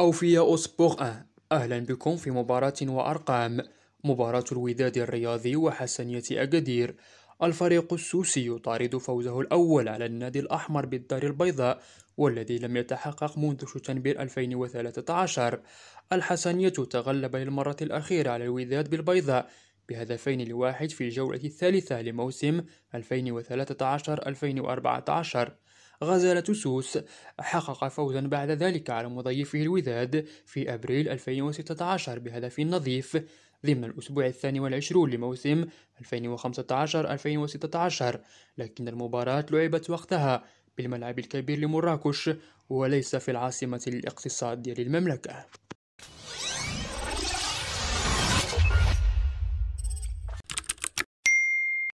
أوفياء أسبوغ أهلا بكم في مباراة وأرقام مباراة الوداد الرياضي وحسنية أكادير الفريق السوسي يطارد فوزه الأول على النادي الأحمر بالدار البيضاء والذي لم يتحقق منذ شتنبر 2013 الحسنية تغلب للمرة الأخيرة على الوداد بالبيضاء بهدفين لواحد في الجولة الثالثة لموسم 2013-2014 غزالة سوس حقق فوزا بعد ذلك على مضيفه الوداد في أبريل 2016 بهدف نظيف ضمن الأسبوع الثاني والعشرون لموسم 2015-2016 لكن المباراة لعبت وقتها بالملعب الكبير لمراكش وليس في العاصمة الاقتصادية للمملكة